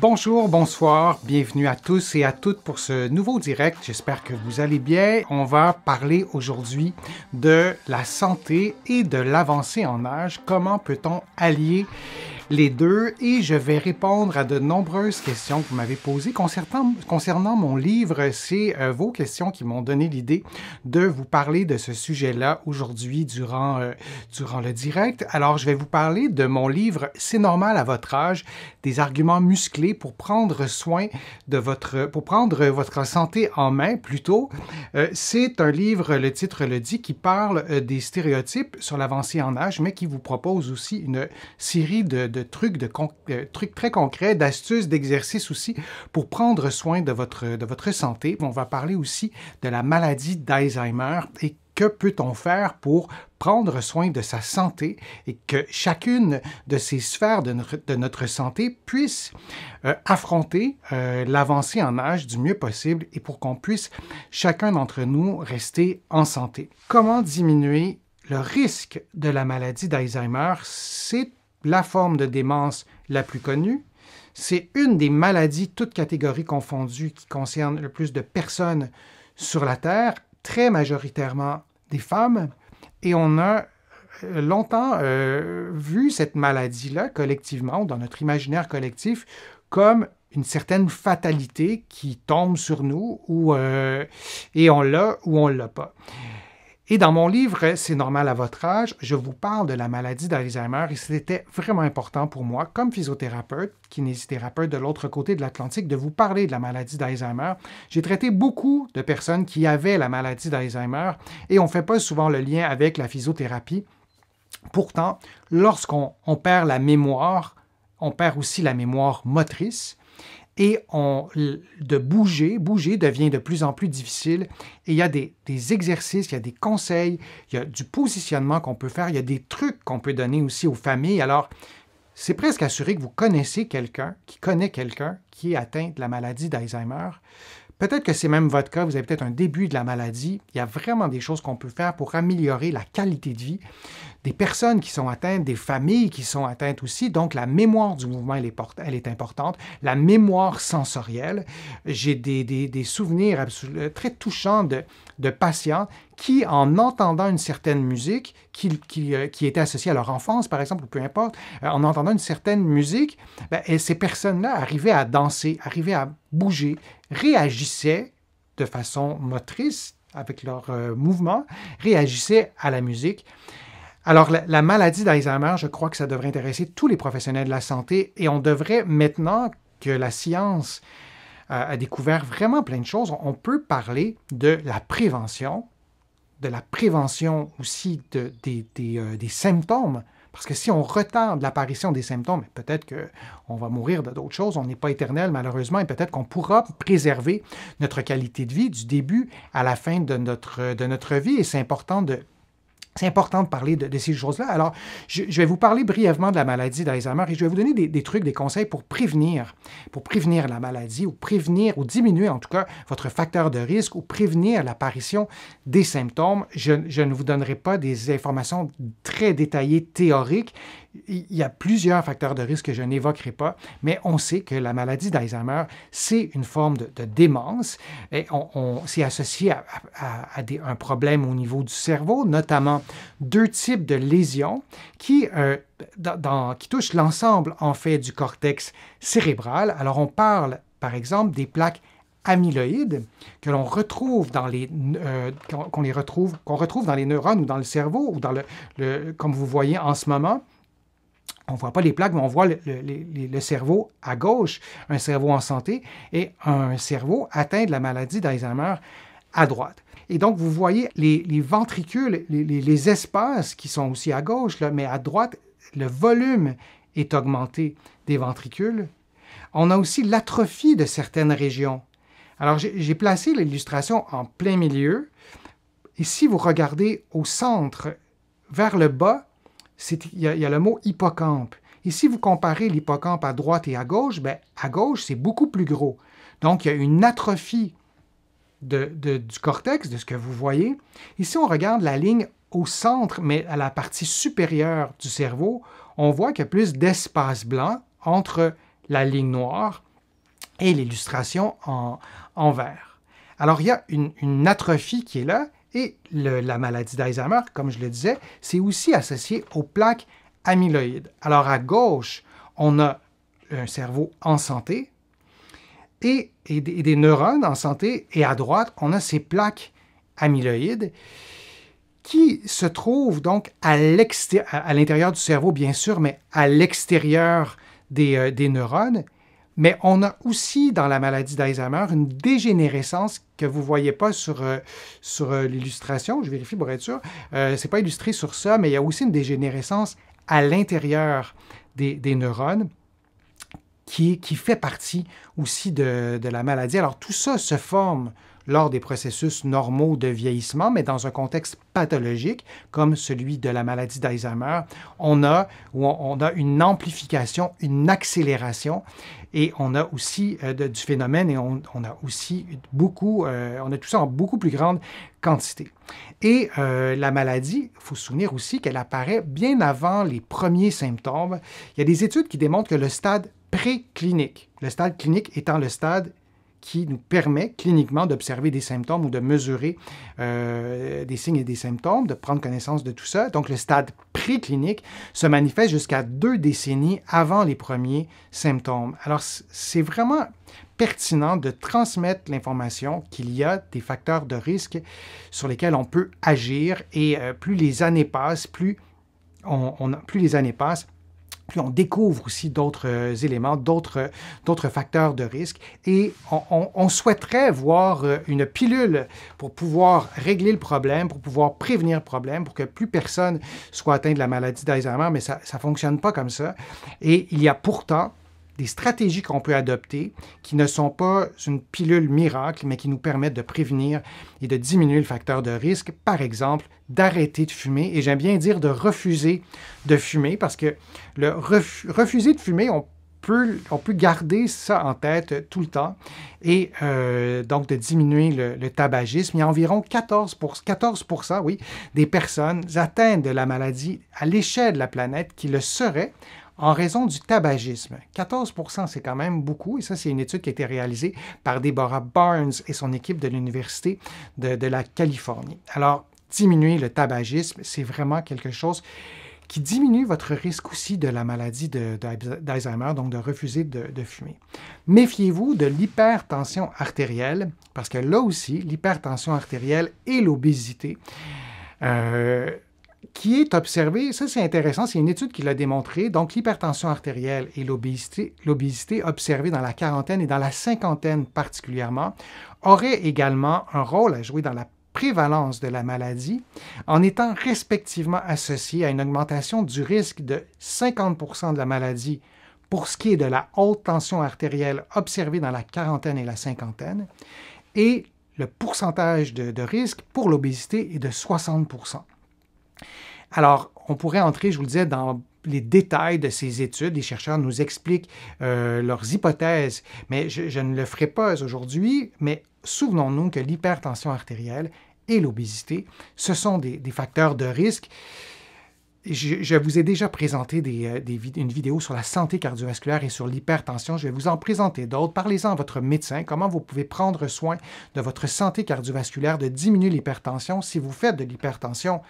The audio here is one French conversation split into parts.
Bonjour, bonsoir, bienvenue à tous et à toutes pour ce nouveau direct. J'espère que vous allez bien. On va parler aujourd'hui de la santé et de l'avancée en âge. Comment peut-on allier les deux et je vais répondre à de nombreuses questions que vous m'avez posées concernant, concernant, mon livre. C'est euh, vos questions qui m'ont donné l'idée de vous parler de ce sujet-là aujourd'hui durant, euh, durant le direct. Alors, je vais vous parler de mon livre C'est normal à votre âge, des arguments musclés pour prendre soin de votre, pour prendre votre santé en main plutôt. Euh, c'est un livre, le titre le dit, qui parle des stéréotypes sur l'avancée en âge, mais qui vous propose aussi une série de trucs, de euh, très concrets, d'astuces, d'exercices aussi pour prendre soin de votre, de votre santé. On va parler aussi de la maladie d'Alzheimer et que peut-on faire pour prendre soin de sa santé et que chacune de ces sphères de, notre, santé puisse euh, affronter euh, l'avancée en âge du mieux possible et pour qu'on puisse chacun d'entre nous rester en santé. Comment diminuer le risque de la maladie d'Alzheimer? C'est la forme de démence la plus connue. C'est une des maladies, toutes catégories confondues, qui concerne le plus de personnes sur la Terre, très majoritairement des femmes. Et on a euh, longtemps euh, vu cette maladie-là collectivement, dans notre imaginaire collectif, comme une certaine fatalité qui tombe sur nous ou, euh, et on l'a ou on ne l'a pas. Et dans mon livre euh, C'est normal à votre âge, je vous parle de la maladie d'Alzheimer et c'était vraiment important pour moi, comme physiothérapeute, kinésithérapeute de l'autre côté de l'Atlantique, de vous parler de la maladie d'Alzheimer. J'ai traité beaucoup de personnes qui avaient la maladie d'Alzheimer et on ne fait pas souvent le lien avec la physiothérapie. Pourtant, lorsqu'on perd la mémoire, on perd aussi la mémoire motrice et de bouger, bouger devient de plus en plus difficile. Et il y a des, des exercices, il y a des conseils, il y a du positionnement qu'on peut faire, il y a des trucs qu'on peut donner aussi aux familles. Alors, c'est presque assuré que vous connaissez quelqu'un qui connaît quelqu'un qui est atteint de la maladie d'Alzheimer. Peut-être que c'est même votre cas, vous avez peut-être un début de la maladie. Il y a vraiment des choses qu'on peut faire pour améliorer la qualité de vie des personnes qui sont atteintes, des familles qui sont atteintes aussi. Donc, la mémoire du mouvement, elle est, importante. La mémoire sensorielle. J'ai des, des, souvenirs euh, très touchants de, de patients qui, en entendant une certaine musique, euh, qui, qui, était associée à leur enfance, par exemple, ou peu importe, euh, en entendant une certaine musique, ben, ces personnes-là arrivaient à danser, arrivaient à bouger, réagissaient de façon motrice avec leur mouvement, réagissaient à la musique. Alors, la, maladie d'Alzheimer, je crois que ça devrait intéresser tous les professionnels de la santé et on devrait, maintenant que la science euh, a découvert vraiment plein de choses, on peut parler de la prévention, de la prévention aussi euh, des, symptômes parce que si on retarde l'apparition des symptômes, peut-être qu'on va mourir de d'autres choses, on n'est pas éternel malheureusement, et peut-être qu'on pourra préserver notre qualité de vie du début à la fin de notre, de notre vie. Et c'est important de c'est important de parler de, ces choses-là. Alors, je, vais vous parler brièvement de la maladie d'Alzheimer et je vais vous donner des, trucs, des conseils pour prévenir, pour prévenir la maladie ou prévenir ou diminuer en tout cas votre facteur de risque ou prévenir l'apparition des symptômes. je ne vous donnerai pas des informations très détaillées théoriques il y a plusieurs facteurs de risque que je n'évoquerai pas, mais on sait que la maladie d'Alzheimer, c'est une forme de, démence. Et on, on c'est associé à, un problème au niveau du cerveau, notamment deux types de lésions euh, qui, touchent l'ensemble, en fait, du cortex cérébral. Alors, on parle, par exemple, des plaques amyloïdes que l'on retrouve dans les euh, qu'on les retrouve qu'on retrouve dans les neurones ou dans le cerveau ou dans le comme vous voyez en ce moment on ne voit pas les plaques, mais on voit le, cerveau à gauche, un cerveau en santé, et un cerveau atteint de la maladie d'Alzheimer à droite. Et donc, vous voyez les, ventricules, les, espaces qui sont aussi à gauche, mais à droite, le volume est augmenté des ventricules. On a aussi l'atrophie de certaines régions. Alors, j'ai placé l'illustration en plein milieu. Et si vous regardez au centre, vers le bas, il y, a le mot hippocampe. Et si vous comparez l'hippocampe à droite et à gauche, ben, à gauche, c'est beaucoup plus gros. Donc, il y a une atrophie du cortex, de ce que vous voyez. Ici, on regarde la ligne au centre, mais à la partie supérieure du cerveau, on voit qu'il y a plus d'espace blanc entre la ligne noire et l'illustration en, vert. Alors, il y a une atrophie qui est là, et la maladie d'Alzheimer, comme je le disais, c'est aussi associé aux plaques amyloïdes. Alors à gauche, on a un cerveau en santé et, des, neurones en santé, et à droite, on a ces plaques amyloïdes qui se trouvent donc à l'intérieur du cerveau, bien sûr, mais à l'extérieur des, euh, des neurones. Mais on a aussi dans la maladie d'Alzheimer une dégénérescence que vous ne voyez pas sur, euh, sur euh, l'illustration, je vérifie pour être sûr, euh, c'est pas illustré sur ça, mais il y a aussi une dégénérescence à l'intérieur des, neurones qui, qui fait partie aussi de, de, la maladie. Alors tout ça se forme lors des processus normaux de vieillissement, mais dans un contexte pathologique comme celui de la maladie d'Alzheimer, on a, on a une amplification, une accélération et on a aussi euh, du phénomène et on, a aussi beaucoup, euh, on a tout ça en beaucoup plus grande quantité. Et euh, la maladie, il faut se souvenir aussi qu'elle apparaît bien avant les premiers symptômes. Il y a des études qui démontrent que le stade préclinique, le stade clinique étant le stade qui nous permet cliniquement d'observer des symptômes ou de mesurer euh, des signes et des symptômes, de prendre connaissance de tout ça. Donc le stade préclinique se manifeste jusqu'à deux décennies avant les premiers symptômes. Alors c'est vraiment pertinent de transmettre l'information qu'il y a des facteurs de risque sur lesquels on peut agir et euh, plus les années passent, plus, plus les années passent, puis on découvre aussi d'autres euh, éléments, d'autres facteurs de risque. Et on, souhaiterait voir euh, une pilule pour pouvoir régler le problème, pour pouvoir prévenir le problème, pour que plus personne soit atteint de la maladie d'Alzheimer, mais ça ne fonctionne pas comme ça. Et il y a pourtant des stratégies qu'on peut adopter qui ne sont pas une pilule miracle, mais qui nous permettent de prévenir et de diminuer le facteur de risque. Par exemple, d'arrêter de fumer. Et j'aime bien dire de refuser de fumer parce que le refuser de fumer, on peut, on garder ça en tête euh, tout le temps et euh, donc de diminuer le, tabagisme. Il y a environ 14, pour, 14 oui, des personnes atteintes de la maladie à l'échelle de la planète qui le seraient en raison du tabagisme. 14 c'est quand même beaucoup, et ça, c'est une étude qui a été réalisée par Deborah Barnes et son équipe de l'Université de, la Californie. Alors, diminuer le tabagisme, c'est vraiment quelque chose qui diminue votre risque aussi de la maladie d'Alzheimer, donc de refuser de, fumer. Méfiez-vous de l'hypertension artérielle, parce que là aussi, l'hypertension artérielle et l'obésité euh, qui est observé, ça c'est intéressant, c'est une étude qui l'a démontré, donc l'hypertension artérielle et l'obésité observée dans la quarantaine et dans la cinquantaine particulièrement auraient également un rôle à jouer dans la prévalence de la maladie en étant respectivement associés à une augmentation du risque de 50 de la maladie pour ce qui est de la haute tension artérielle observée dans la quarantaine et la cinquantaine et le pourcentage de, de risque pour l'obésité est de 60 alors, on pourrait entrer, je vous le disais, dans les détails de ces études. Les chercheurs nous expliquent euh, leurs hypothèses, mais je, ne le ferai pas aujourd'hui. Mais souvenons-nous que l'hypertension artérielle et l'obésité, ce sont des, facteurs de risque. Je, vous ai déjà présenté euh, une vidéo sur la santé cardiovasculaire et sur l'hypertension. Je vais vous en présenter d'autres. Parlez-en à votre médecin. Comment vous pouvez prendre soin de votre santé cardiovasculaire, de diminuer l'hypertension si vous faites de l'hypertension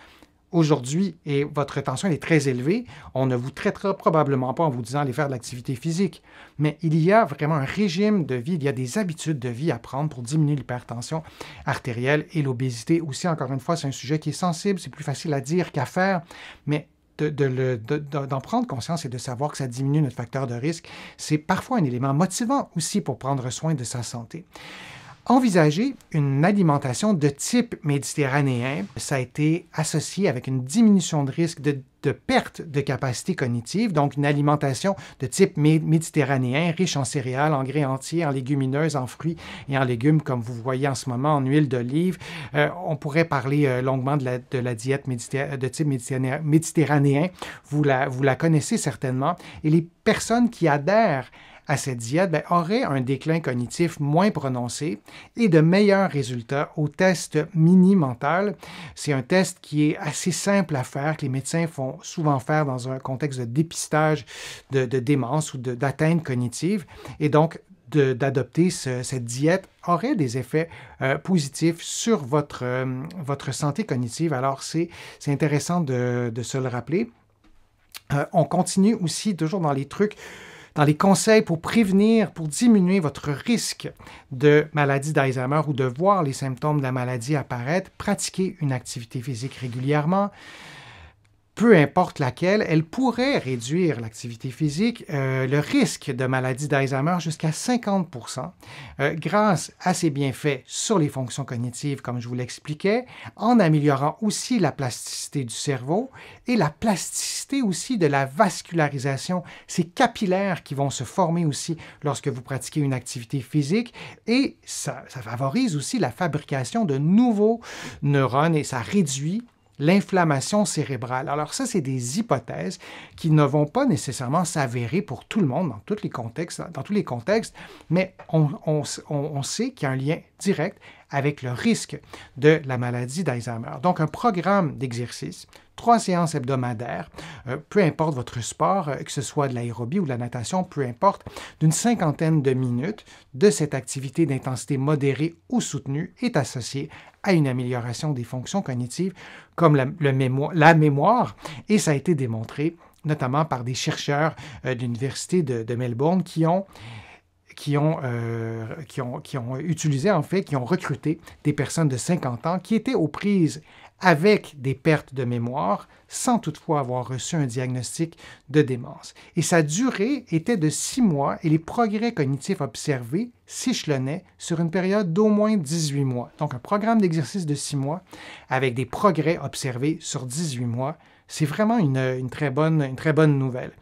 aujourd'hui et votre tension est très élevée, on ne vous traitera probablement pas en vous disant allez faire de l'activité physique. Mais il y a vraiment un régime de vie, il y a des habitudes de vie à prendre pour diminuer l'hypertension artérielle et l'obésité. Aussi, encore une fois, c'est un sujet qui est sensible, c'est plus facile à dire qu'à faire, mais d'en de, prendre conscience et de savoir que ça diminue notre facteur de risque, c'est parfois un élément motivant aussi pour prendre soin de sa santé. Envisager une alimentation de type méditerranéen, ça a été associé avec une diminution de risque de, perte de capacité cognitive, donc une alimentation de type méditerranéen riche en céréales, en grains entiers, en légumineuses, en fruits et en légumes, comme vous voyez en ce moment, en huile d'olive. Euh, on pourrait parler euh, longuement de la, diète de type méditerranéen. vous la connaissez certainement. Et les personnes qui adhèrent à cette diète ben, aurait un déclin cognitif moins prononcé et de meilleurs résultats au test mini-mental. C'est un test qui est assez simple à faire, que les médecins font souvent faire dans un contexte de dépistage de, démence ou d'atteinte cognitive. Et donc, d'adopter cette diète aurait des effets euh, positifs sur votre, euh, votre santé cognitive. Alors, c'est intéressant de, se le rappeler. Euh, on continue aussi toujours dans les trucs dans les conseils pour prévenir, pour diminuer votre risque de maladie d'Alzheimer ou de voir les symptômes de la maladie apparaître, pratiquez une activité physique régulièrement peu importe laquelle, elle pourrait réduire l'activité physique, euh, le risque de maladie d'Alzheimer jusqu'à 50 euh, grâce à ses bienfaits sur les fonctions cognitives, comme je vous l'expliquais, en améliorant aussi la plasticité du cerveau et la plasticité aussi de la vascularisation, ces capillaires qui vont se former aussi lorsque vous pratiquez une activité physique, et ça favorise aussi la fabrication de nouveaux neurones et ça réduit l'inflammation cérébrale. Alors ça, c'est des hypothèses qui ne vont pas nécessairement s'avérer pour tout le monde dans tous les contextes, dans tous les contextes mais on, on sait qu'il y a un lien direct avec le risque de la maladie d'Alzheimer. Donc, un programme d'exercice, trois séances hebdomadaires, euh, peu importe votre sport, euh, que ce soit de l'aérobie ou de la natation, peu importe, d'une cinquantaine de minutes de cette activité d'intensité modérée ou soutenue est associée à une amélioration des fonctions cognitives comme la, mémoire, et ça a été démontré notamment par des chercheurs euh, de l'Université de Melbourne qui ont euh, qui ont, utilisé, en fait, qui ont recruté des personnes de 50 ans qui étaient aux prises avec des pertes de mémoire sans toutefois avoir reçu un diagnostic de démence. Et sa durée était de six mois et les progrès cognitifs observés s'échelonnaient sur une période d'au moins 18 mois. Donc un programme d'exercice de six mois avec des progrès observés sur 18 mois, c'est vraiment une très bonne nouvelle.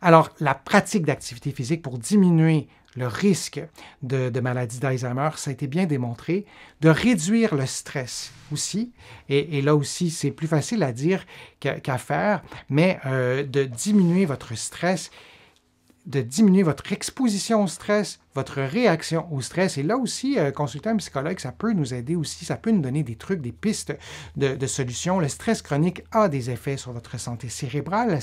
Alors, la pratique d'activité physique pour diminuer le risque de, maladies maladie d'Alzheimer, ça a été bien démontré, de réduire le stress aussi, et, là aussi c'est plus facile à dire qu'à faire, mais euh, de diminuer votre stress, de diminuer votre exposition au stress, votre réaction au stress. Et là aussi, euh, consulter un psychologue, ça peut nous aider aussi, ça peut nous donner des trucs, des pistes de, solutions. Le stress chronique a des effets sur votre santé cérébrale,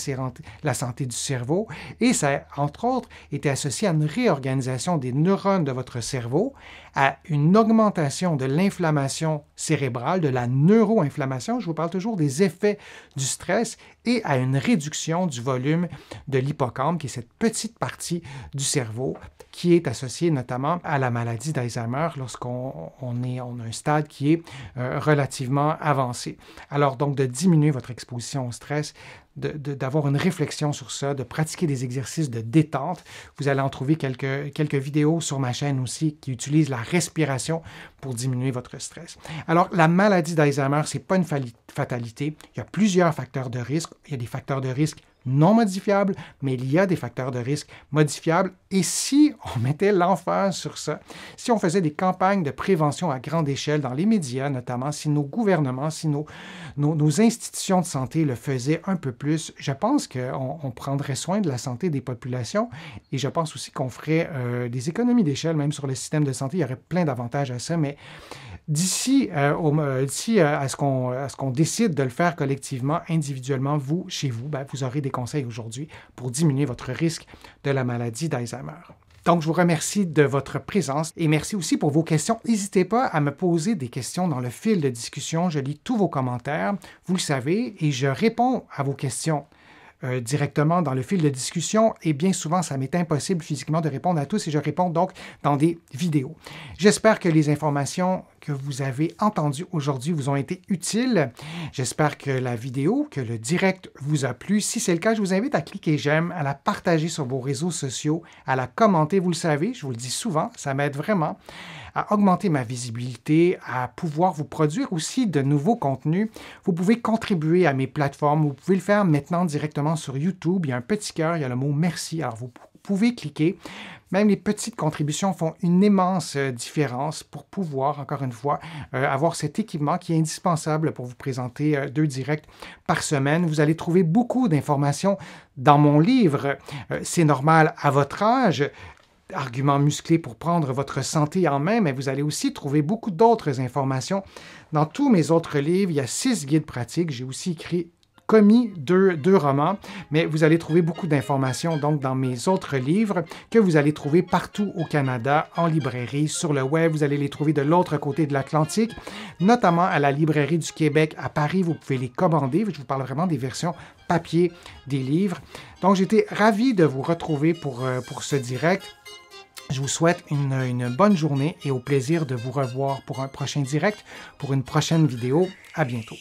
la, santé du cerveau, et ça, entre autres, est associé à une réorganisation des neurones de votre cerveau, à une augmentation de l'inflammation cérébrale, de la neuroinflammation, je vous parle toujours des effets du stress, et à une réduction du volume de l'hippocampe, qui est cette petite partie du cerveau qui est associé notamment à la maladie d'Alzheimer lorsqu'on est, en un stade qui est euh, relativement avancé. Alors donc de diminuer votre exposition au stress, d'avoir une réflexion sur ça, de pratiquer des exercices de détente. Vous allez en trouver quelques, quelques vidéos sur ma chaîne aussi qui utilisent la respiration pour diminuer votre stress. Alors, la maladie d'Alzheimer, ce n'est pas une fatalité. Il y a plusieurs facteurs de risque. Il y a des facteurs de risque non modifiables, mais il y a des facteurs de risque modifiables. Et si on mettait l'emphase sur ça, si on faisait des campagnes de prévention à grande échelle dans les médias notamment, si nos gouvernements, si nos, institutions de santé le faisaient un peu plus, je pense qu'on on prendrait soin de la santé des populations et je pense aussi qu'on ferait euh, des économies d'échelle, même sur le système de santé. Il y aurait plein d'avantages à ça, mais d'ici euh, euh, euh, à ce qu'on décide de le faire collectivement, individuellement, vous, chez vous, ben, vous aurez des conseils aujourd'hui pour diminuer votre risque de la maladie d'Alzheimer. Donc, je vous remercie de votre présence et merci aussi pour vos questions. N'hésitez pas à me poser des questions dans le fil de discussion. Je lis tous vos commentaires, vous le savez, et je réponds à vos questions. Euh, directement dans le fil de discussion et bien souvent, ça m'est impossible physiquement de répondre à tous et je réponds donc dans des vidéos. J'espère que les informations que vous avez entendues aujourd'hui vous ont été utiles. J'espère que la vidéo, que le direct vous a plu. Si c'est le cas, je vous invite à cliquer j'aime, à la partager sur vos réseaux sociaux, à la commenter. Vous le savez, je vous le dis souvent, ça m'aide vraiment à augmenter ma visibilité, à pouvoir vous produire aussi de nouveaux contenus. Vous pouvez contribuer à mes plateformes, vous pouvez le faire maintenant directement sur YouTube. Il y a un petit cœur, il y a le mot merci. Alors vous pouvez cliquer. Même les petites contributions font une immense euh, différence pour pouvoir, encore une fois, euh, avoir cet équipement qui est indispensable pour vous présenter euh, deux directs par semaine. Vous allez trouver beaucoup d'informations dans mon livre. C'est normal à votre âge argument musclé pour prendre votre santé en main, mais vous allez aussi trouver beaucoup d'autres informations. Dans tous mes autres livres, il y a six guides pratiques. J'ai aussi écrit commis deux, deux romans, mais vous allez trouver beaucoup d'informations donc dans mes autres livres que vous allez trouver partout au Canada, en librairie, sur le web, vous allez les trouver de l'autre côté de l'Atlantique, notamment à la librairie du Québec à Paris, vous pouvez les commander, je vous parle vraiment des versions papier des livres. Donc j'étais ravi de vous retrouver pour, euh, pour ce direct. Je vous souhaite une, une, bonne journée et au plaisir de vous revoir pour un prochain direct, pour une prochaine vidéo. À bientôt.